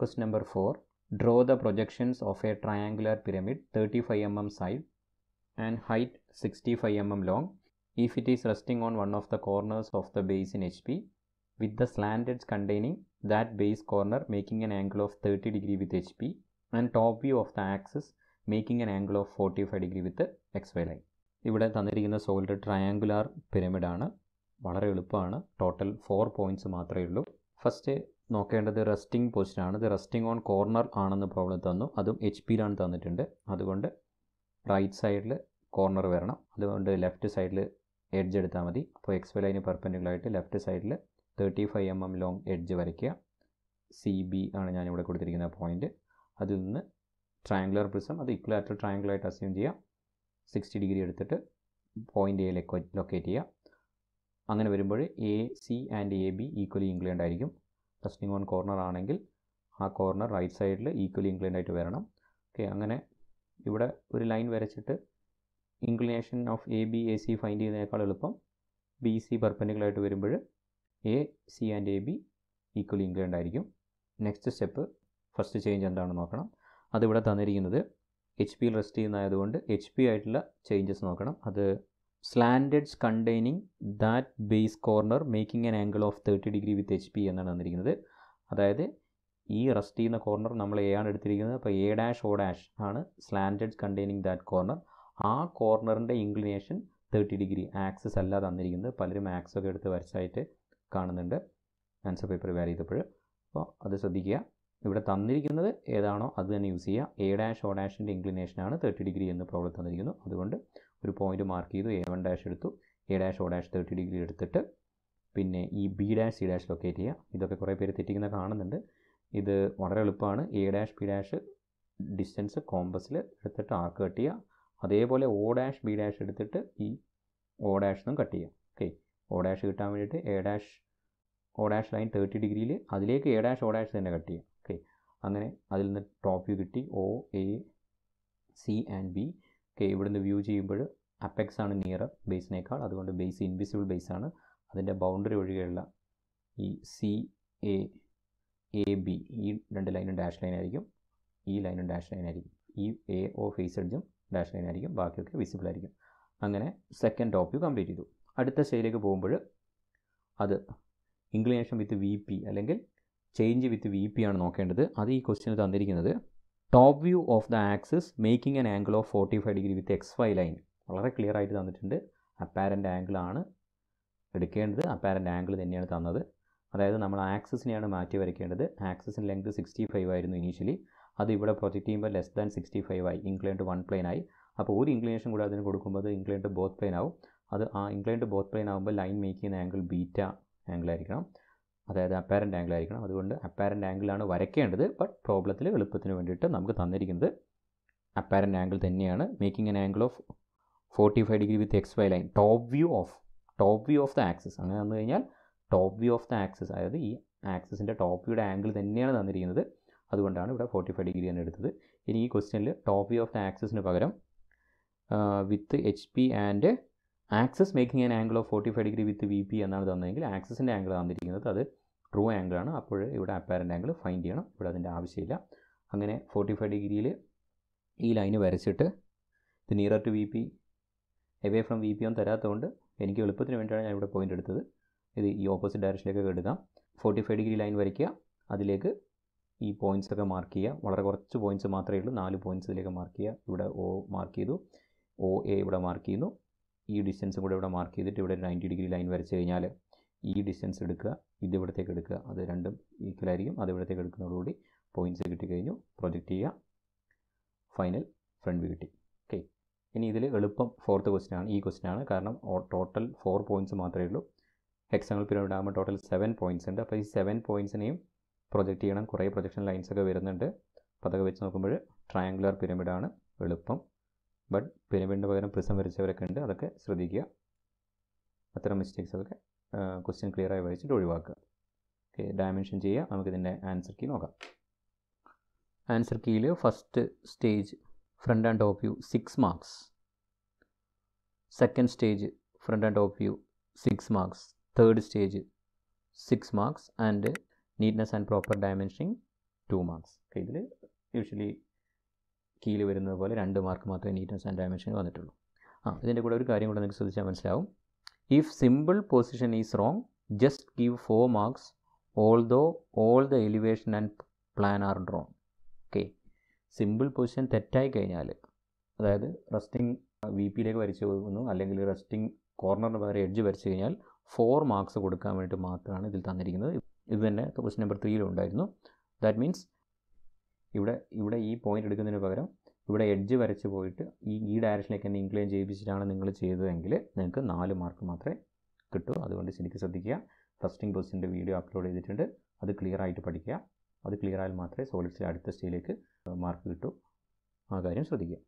Question number 4. Draw the projections of a triangular pyramid 35 mm side and height 65 mm long if it is resting on one of the corners of the base in HP with the slant edge containing that base corner making an angle of 30 degree with HP and top view of the axis making an angle of 45 degree with the XY line. Line ഇവിടെ തന്നിരിക്കുന്ന solid triangular പിരമിഡാണ് വളരെ എളുപ്പമാണ് total four points മാത്രമേ ഉള്ളൂ first നോക്കേണ്ടത് resting പൊസിഷനാണ് ഇത് resting on corner ആണെന്ന് പ്രോബ്ലം തന്നു അതും എച്ച് പിയിലാണ് തന്നിട്ടുണ്ട് അതുകൊണ്ട് റൈറ്റ് സൈഡിൽ കോർണർ വരണം അതുകൊണ്ട് ലെഫ്റ്റ് സൈഡിൽ എഡ്ജ് എടുത്താൽ മതി അപ്പോൾ എക്സ് വൈ ലൈന് പെർപ്പൻഡിക്കുലായിട്ട് ലെഫ്റ്റ് സൈഡിൽ thirty five M M long edge വരയ്ക്കുക സി ബി ആണ് ഞാനിവിടെ കൊടുത്തിരിക്കുന്ന പോയിന്റ് അതിൽ നിന്ന് ട്രയാങ്കുലർ പ്രിസം അത് ഇക്വലാറ്റർ ആയിട്ട് അസ്യൂം ചെയ്യുക സിക്സ്റ്റി ഡിഗ്രി എടുത്തിട്ട് പോയിൻ്റ് എയിലേക്ക് ലൊക്കേറ്റ് ചെയ്യുക അങ്ങനെ വരുമ്പോൾ A C and A B equally inclined ആയിരിക്കും ടെസ്റ്റിംഗ് ഓൺ കോർണർ ആണെങ്കിൽ ആ കോർണർ റൈറ്റ് സൈഡിൽ ഈക്വലി ഇൻക്ലൈൻഡ് ആയിട്ട് വരണം ഓക്കെ അങ്ങനെ ഇവിടെ ഒരു ലൈൻ വരച്ചിട്ട് inclination of A B A C find ചെയ്യുന്നതിനേക്കാൾ എളുപ്പം ബി സി ആയിട്ട് വരുമ്പോൾ A C and A B equally inclined ആയിരിക്കും നെക്സ്റ്റ് സ്റ്റെപ്പ് ഫസ്റ്റ് ചേഞ്ച് എന്താണെന്ന് നോക്കണം അതിവിടെ തന്നിരിക്കുന്നത് എച്ച് പിയിൽ റെസ്റ്റ് ചെയ്യുന്നതായതുകൊണ്ട് എച്ച് പി ആയിട്ടുള്ള ചേഞ്ചസ് നോക്കണം അത് slanted containing that base corner making an angle of thirty degree with H P എന്നാണ് തന്നിരിക്കുന്നത് അതായത് ഈ റെസ്റ്റ് ചെയ്യുന്ന കോർണർ നമ്മൾ എ ആണ് എടുത്തിരിക്കുന്നത് അപ്പോൾ എ ഡാഷ് ഒ ഡാഷ് ആണ് സ്ലാൻഡഡ് കണ്ടെയ്നിങ് ദാറ്റ് കോർണർ ആ കോർണറിൻ്റെ ഇൻക്ലിനേഷൻ തേർട്ടി ഡിഗ്രി ആക്സസ് അല്ല തന്നിരിക്കുന്നത് പലരും ആക്സ് ഒക്കെ എടുത്ത് വരച്ചായിട്ട് കാണുന്നുണ്ട് ആൻസർ പേപ്പർ വാരി ചെയ്തപ്പോൾ അപ്പോൾ അത് ശ്രദ്ധിക്കുക ഇവിടെ തന്നിരിക്കുന്നത് ഏതാണോ അത് തന്നെ യൂസ് ചെയ്യുക എ ഡാഷ് ഒ ഡാഷിൻ്റെ ഇൻക്ലിനേഷനാണ് തേർട്ടി ഡിഗ്രി എന്ന് പ്രോബ്ലം തന്നിരിക്കുന്നു അതുകൊണ്ട് ഒരു പോയിൻ്റ് മാർക്ക് ചെയ്തു എ വൺ ഡാഷ് എടുത്തു A dash O dash thirty degree എടുത്തിട്ട് പിന്നെ ഈ B dash C dash locate ചെയ്യുക ഇതൊക്കെ കുറേ പേര് തെറ്റിക്കുന്ന കാണുന്നുണ്ട് ഇത് വളരെ എളുപ്പമാണ് A dash B dash distance കോമ്പസിൽ എടുത്തിട്ട് ആർക്ക് കട്ട് ചെയ്യുക അതേപോലെ ഒ ഡാഷ് ബി ഡാഷ് എടുത്തിട്ട് ഈ ഒ ഡാഷ് നിന്നും കട്ട് ചെയ്യുക ഓക്കെ ഒ ഡാഷ് കിട്ടാൻ വേണ്ടിയിട്ട് A dash O dash line thirty ഡിഗ്രിയിൽ അതിലേക്ക് എ ഡാഷ് ഒ ഡാഷ് തന്നെ കട്ട് ചെയ്യുക ഓക്കെ അങ്ങനെ അതിൽ നിന്ന് ടോപ്പ് വ്യൂ കിട്ടി O A C and B okay ഇവിടുന്ന് വ്യൂ ചെയ്യുമ്പോൾ അപ്പെക്സ് ആണ് നിയർ ബേസിനേക്കാൾ അതുകൊണ്ട് ബേസ് ഇൻവിസിബിൾ ബേസ് ആണ് അതിൻ്റെ ബൗണ്ടറി ഒഴികെയുള്ള ഈ സി എ എ ബി ഈ രണ്ട് ലൈനും ഡാഷ് ലൈൻ ആയിരിക്കും ഈ ലൈനും ഡാഷ് ലൈൻ ആയിരിക്കും ഈ എ ഒ ഫേസ് എഡ്ജും ഡാഷ് ലൈൻ ആയിരിക്കും ബാക്കിയൊക്കെ വിസിബിൾ ആയിരിക്കും അങ്ങനെ സെക്കൻഡ് ടോപ്പ് വ്യൂ കംപ്ലീറ്റ് ചെയ്തു അടുത്ത സ്റ്റേജിലേക്ക് പോകുമ്പോൾ അത് ഇൻക്ലിനേഷൻ വിത്ത് വി പി അല്ലെങ്കിൽ ചേഞ്ച് വിത്ത് വി പി ആണ് നോക്കേണ്ടത് അത് ഈ ക്വസ്റ്റിന് തന്നിരിക്കുന്നത് top view of the axis making an angle of forty five degree with X Y line വളരെ ക്ലിയർ ആയിട്ട് തന്നിട്ടുണ്ട് അപ്പാരൻ്റ് ആംഗിളാണ് എടുക്കേണ്ടത് അപ്പാരൻ്റ് ആംഗിൾ തന്നെയാണ് തന്നത് അതായത് നമ്മൾ ആക്സിസിനെയാണ് മാറ്റി വരയ്ക്കേണ്ടത് ആക്സിസിന് ലെങ്ത് സിക്സ്റ്റി ഫൈവ് ആയിരുന്നു ഇനീഷ്യലി അത് ഇവിടെ പ്രൊജക്റ്റ് ചെയ്യുമ്പോൾ ലെസ് ദാൻ സിക്സ്റ്റി ഫൈവ് ആയി ഇൻക്ലൈൻഡ് വൺ പ്ലെയിൻ ആയി അപ്പോൾ ഒരു ഇൻക്ലിനേഷൻ കൂടെ അതിന് കൊടുക്കുമ്പോൾ അത് ഇൻക്ലൈൻ ബോത്ത് പ്ലെയിൻ ആവും അത് ആ ഇൻക്ലൈൻഡ് ബോത്ത് പ്ലെയിൻ ആകുമ്പോൾ ലൈൻ മേക്ക് ചെയ്യുന്ന ആംഗിൾ ബീറ്റ ആംഗിൾ ആയിരിക്കണം അതായത് അപ്പാരൻ്റ് ആംഗിൾ ആയിരിക്കണം അതുകൊണ്ട് അപ്പാരൻ്റ് ആംഗിളാണ് വരയ്ക്കേണ്ടത് ബട്ട് പ്രോബ്ലത്തിൽ എളുപ്പത്തിന് വേണ്ടിയിട്ട് നമുക്ക് തന്നിരിക്കുന്നത് അപ്പാരൻ്റ് ആംഗിൾ തന്നെയാണ് making an angle of forty five degree with X Y line top view of top view of the axis അങ്ങനെ വന്നു കഴിഞ്ഞാൽ top view of the axis അതായത് ഈ ആക്സിസിൻ്റെ ടോപ്പ് വ്യൂയുടെ ആംഗിൾ തന്നെയാണ് തന്നിരിക്കുന്നത് അതുകൊണ്ടാണ് ഇവിടെ ഫോർട്ടി ഫൈവ് ഡിഗ്രി തന്നെ എടുത്തത് ഇനി ഈ ക്വസ്റ്റ്യനിൽ ടോപ്പ് വ്യൂ ഓഫ് ദ ആക്സിന് പകരം with H P and axis making an angle of forty five degree with V P എന്നാണ് തന്നതെങ്കിൽ ആക്സസിൻ്റെ ആംഗിൾ തന്നിരിക്കുന്നത് അത് ട്രൂ ആംഗിൾ ആണ് അപ്പോൾ ഇവിടെ അപ്പാരൻ്റ് ആംഗിൾ ഫൈൻഡ് ചെയ്യണം ഇവിടെ അതിൻ്റെ ആവശ്യമില്ല അങ്ങനെ ഫോർട്ടി ഫൈവ് ഡിഗ്രിയിൽ ഈ ലൈന് വരച്ചിട്ട് ഇത് near to V P away from V P ഒന്നും തരാത്തതുകൊണ്ട് എനിക്ക് എളുപ്പത്തിന് വേണ്ടിയാണ് ഞാൻ ഇവിടെ പോയിൻ്റ് എടുത്തത് ഇത് ഈ ഓപ്പോസിറ്റ് ഡയറക്ഷനിലേക്ക് എടുക്കാം ഫോർട്ടി ഫൈവ് ഡിഗ്രി ലൈൻ വരയ്ക്കുക അതിലേക്ക് ഈ പോയിൻറ്റ്സ് ഒക്കെ മാർക്ക് ചെയ്യുക വളരെ കുറച്ച് പോയിൻറ്റ്സ് മാത്രമേ ഉള്ളൂ നാല് പോയിൻറ്റ്സ് ഇതിലേക്ക് മാർക്ക് ചെയ്യുക ഇവിടെ ഒ മാർക്ക് ചെയ്തു ഒ എ ഇവിടെ മാർക്ക് ചെയ്യുന്നു ഈ ഡിസ്റ്റൻസും കൂടെ ഇവിടെ മാർക്ക് ചെയ്തിട്ട് ഇവിടെ നയൻറ്റി ഡിഗ്രി ലൈൻ വരച്ച് കഴിഞ്ഞാൽ ഈ ഡിസ്റ്റൻസ് എടുക്കുക ഇത് ഇവിടത്തേക്ക് എടുക്കുക അത് രണ്ടും ഈക്വൽ ആയിരിക്കും അത് ഇവിടത്തേക്ക് എടുക്കുന്നതോടുകൂടി പോയിൻറ്റ്സ് കിട്ടിക്കഴിഞ്ഞു പ്രൊജക്റ്റ് ചെയ്യുക ഫൈനൽ ഫ്രണ്ട് കിട്ടി ഓക്കെ ഇനി ഇതിൽ എളുപ്പം ഫോർത്ത് ക്വസ്റ്റൻ ആണ് ഈ ക്വസ്റ്റൻ ആണ് കാരണം ടോട്ടൽ ഫോർ പോയിൻറ്റ്സ് മാത്രമേ ഉള്ളൂ ഹെക്സണൽ പിരമിഡ് ആകുമ്പോൾ ടോട്ടൽ സെവൻ പോയിൻറ്റ്സ് ഉണ്ട് അപ്പോൾ ഈ സെവൻ പോയിൻറ്റ്സിനെയും പ്രൊജക്റ്റ് ചെയ്യണം കുറേ പ്രൊജക്ഷൻ ലൈൻസ് ഒക്കെ വരുന്നുണ്ട് അപ്പോൾ അതൊക്കെ വെച്ച് നോക്കുമ്പോൾ ട്രയാങ്കുലർ പിരമിഡാണ് എളുപ്പം ബട്ട് പിരമിഡിന് പകരം പ്രിസം വരച്ചവരൊക്കെ ഉണ്ട് അതൊക്കെ ശ്രദ്ധിക്കുക അത്തരം മിസ്റ്റേക്സ് അതൊക്കെ ക്വസ്റ്റ്യൻ ക്ലിയർ ആയി വായിച്ചിട്ട് ഒഴിവാക്കുക ഓക്കെ ഡയമെൻഷൻ ചെയ്യുക നമുക്കിതിൻ്റെ ആൻസർ കീ നോക്കാം ആൻസർ കീയിൽ first stage front and top view six marks second stage front and top view six marks third stage six marks and neatness and proper dimensioning two marks ഇതിൽ usually കീയിൽ വരുന്നത് പോലെ രണ്ട് mark മാത്രമേ neatness and dimension വന്നിട്ടുള്ളൂ ആ ഇതിൻ്റെ കൂടെ ഒരു കാര്യം കൂടെ നിങ്ങൾക്ക് ശ്രദ്ധിച്ചാൽ മനസ്സിലാവും If simple position is wrong, just give 4 marks although all the elevation and plan are drawn. Okay. Simple position തെറ്റായി കഴിഞ്ഞാൽ അതായത് റെസ്റ്റിംഗ് വി പിയിലേക്ക് വരച്ച് പോകുന്നു അല്ലെങ്കിൽ റെസ്റ്റിംഗ് കോർണറിന് പകരം എഡ്ജ് വരച്ച് കഴിഞ്ഞാൽ ഫോർ മാർക്സ് കൊടുക്കാൻ വേണ്ടി മാത്രമാണ് ഇതിൽ തന്നിരിക്കുന്നത് ഇത് തന്നെ ക്വസ്റ്റ്യൻ നമ്പർ ത്രീയിലുണ്ടായിരുന്നു ദാറ്റ് മീൻസ് ഇവിടെ ഇവിടെ ഈ പോയിൻ്റ് എടുക്കുന്നതിന് പകരം ഇവിടെ എഡ്ജ് വരച്ച് പോയിട്ട് ഈ ഈ ഡയറക്ഷനിലേക്ക് എന്നെ ഇൻക്ലൈൻ ചെയ്യിപ്പിച്ചിട്ടാണ് നിങ്ങൾ ചെയ്തതെങ്കിൽ നിങ്ങൾക്ക് നാല് മാർക്ക് മാത്രമേ കിട്ടൂ അതുകൊണ്ട് ശരിക്കും ശ്രദ്ധിക്കുക ഫസ്റ്റിംഗ് ക്വസ്റ്റിൻ്റെ വീഡിയോ അപ്ലോഡ് ചെയ്തിട്ടുണ്ട് അത് ക്ലിയർ ആയിട്ട് പഠിക്കുക അത് ക്ലിയർ ആയാൽ മാത്രമേ സോളിഡ്സിൽ അടുത്ത സ്റ്റേജിലേക്ക് മാർക്ക് കിട്ടൂ ആ കാര്യം ശ്രദ്ധിക്കുക